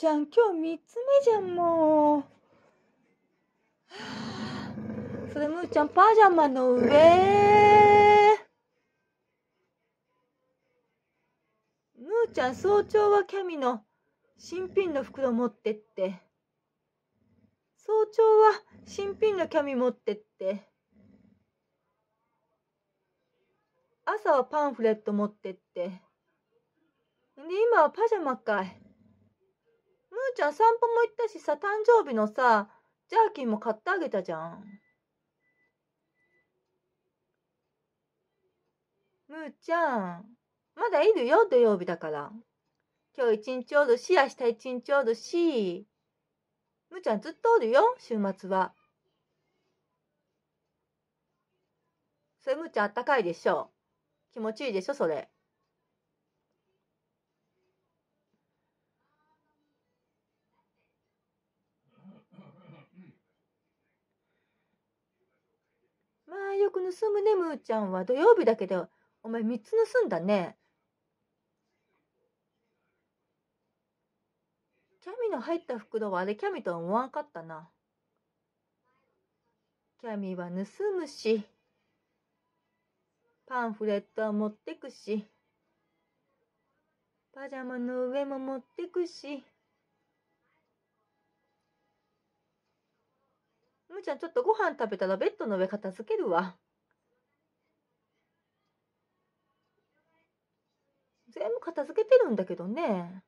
ちゃん、今日3つ目じゃん、もう。それ、むーちゃん、パジャマの上。むーちゃん、早朝はキャミの新品の袋持ってって。早朝は新品のキャミ持ってって。朝はパンフレット持ってって。で、今はパジャマかい。ーちゃん散歩も行ったしさ、誕生日のさ、ジャーキーも買ってあげたじゃん。むーちゃん、まだいるよ、土曜日だから。今日一日おるし、明日一日おるし、むーちゃんずっとおるよ、週末は。それむーちゃんあったかいでしょ。気持ちいいでしょ、それ。局盗むねむーちゃんは土曜日だけどお前3つ盗んだねキャミの入った袋はあれキャミとは思わんかったなキャミは盗むしパンフレットは持ってくしパジャマの上も持ってくしちゃん、ちょっとご飯食べたらベッドの上片付けるわ。全部片付けてるんだけどね。